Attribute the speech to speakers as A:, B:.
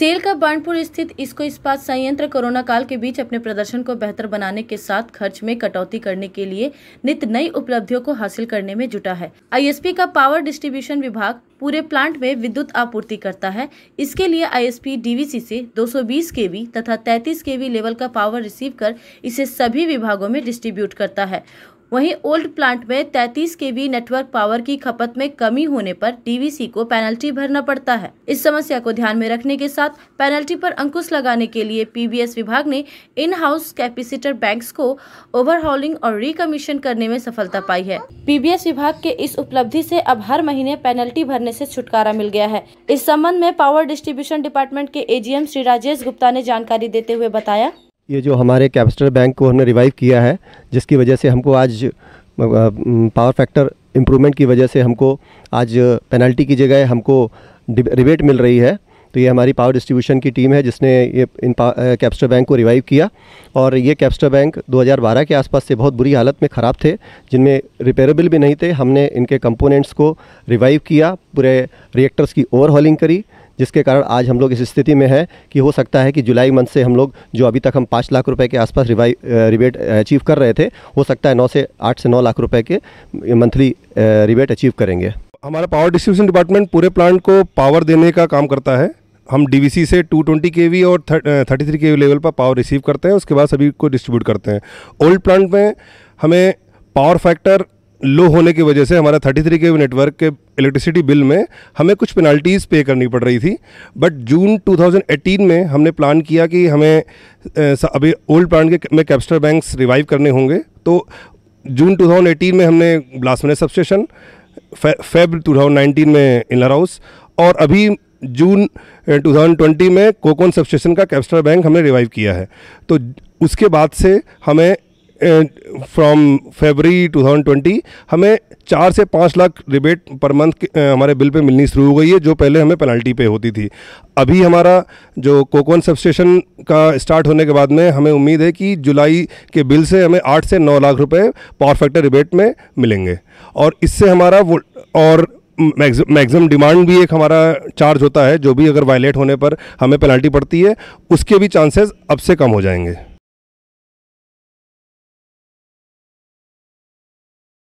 A: cell का बाणपुर स्थित इसको इस्पात संयंत्र कोरोना काल के बीच अपने प्रदर्शन को बेहतर बनाने के साथ खर्च में कटौती करने के लिए नित नई उपलब्धियों को हासिल करने में जुटा है आईएसपी का पावर डिस्ट्रीब्यूशन विभाग पूरे प्लांट में विद्युत आपूर्ति करता है इसके लिए आईएसपी डीवीसी से 220 केवी तथा 33 केवी लेवल का पावर रिसीव कर इसे सभी विभागों में डिस्ट्रीब्यूट करता है वहीं ओल्ड प्लांट में 33 वी नेटवर्क पावर की खपत में कमी होने पर डीवीसी को पेनल्टी भरना पड़ता है इस समस्या को ध्यान में रखने के साथ पेनल्टी पर अंकुश लगाने के लिए पीबीएस विभाग ने इन हाउस कैपेसिटर बैंक्स को ओवरहॉलिंग और रिकमीशन करने में सफलता पाई है पीबीएस विभाग के इस उपलब्धि ऐसी अब हर महीने पेनल्टी भरने ऐसी छुटकारा मिल गया है इस संबंध में पावर डिस्ट्रीब्यूशन डिपार्टमेंट के एजीएम श्री राजेश गुप्ता ने जानकारी देते हुए बताया
B: ये जो हमारे कैपिटल बैंक को हमने रिवाइव किया है जिसकी वजह से हमको आज पावर फैक्टर इम्प्रूवमेंट की वजह से हमको आज पेनल्टी की जगह हमको रिबेट मिल रही है तो ये हमारी पावर डिस्ट्रीब्यूशन की टीम है जिसने ये इन कैप्स्टर बैंक को रिवाइव किया और ये कैप्स्टर बैंक 2012 के आसपास से बहुत बुरी हालत में ख़राब थे जिनमें रिपेयरेबल भी नहीं थे हमने इनके कंपोनेंट्स को रिवाइव किया पूरे रिएक्टर्स की ओवर करी जिसके कारण आज हम लोग इस स्थिति में है कि हो सकता है कि जुलाई मंथ से हम लोग जो अभी तक हम पाँच लाख रुपये के आसपास रिवाई रिबेट अचीव कर रहे थे हो सकता है नौ से आठ से नौ लाख रुपये के मंथली रिबेट अचीव करेंगे
C: हमारा पावर डिस्ट्रीब्यूशन डिपार्टमेंट पूरे प्लांट को पावर देने का काम करता है हम डीवीसी से 220 केवी और 33 केवी लेवल पर पावर रिसीव करते हैं उसके बाद सभी को डिस्ट्रीब्यूट करते हैं ओल्ड प्लांट में हमें पावर फैक्टर लो होने की वजह से हमारा 33 के नेटवर्क के इलेक्ट्रिसिटी बिल में हमें कुछ पेनल्टीज पे करनी पड़ रही थी बट जून 2018 में हमने प्लान किया कि हमें अभी ओल्ड प्लान के में कैप्स्टर बैंक्स रिवाइव करने होंगे तो जून 2018 में हमने ब्लासमने सबस्टेशन फेब टू में इनर हाउस और अभी जून 2020 में कोकोन सबस्टेशन का कैप्स्टर बैंक हमने रिवाइव किया है तो उसके बाद से हमें फ्रॉम थाउजेंड 2020 हमें चार से पाँच लाख रिबेट पर मंथ हमारे बिल पे मिलनी शुरू हो गई है जो पहले हमें पेनल्टी पे होती थी अभी हमारा जो कोकोन सब का स्टार्ट होने के बाद में हमें उम्मीद है कि जुलाई के बिल से हमें आठ से नौ लाख रुपये पावर फैक्टर रिबेट में मिलेंगे और इससे हमारा वो और मैक्सिमम डिमांड भी एक हमारा चार्ज होता है जो भी अगर वायलेट होने पर हमें पेनल्टी पड़ती है उसके भी चांसेस
A: अब से कम हो जाएंगे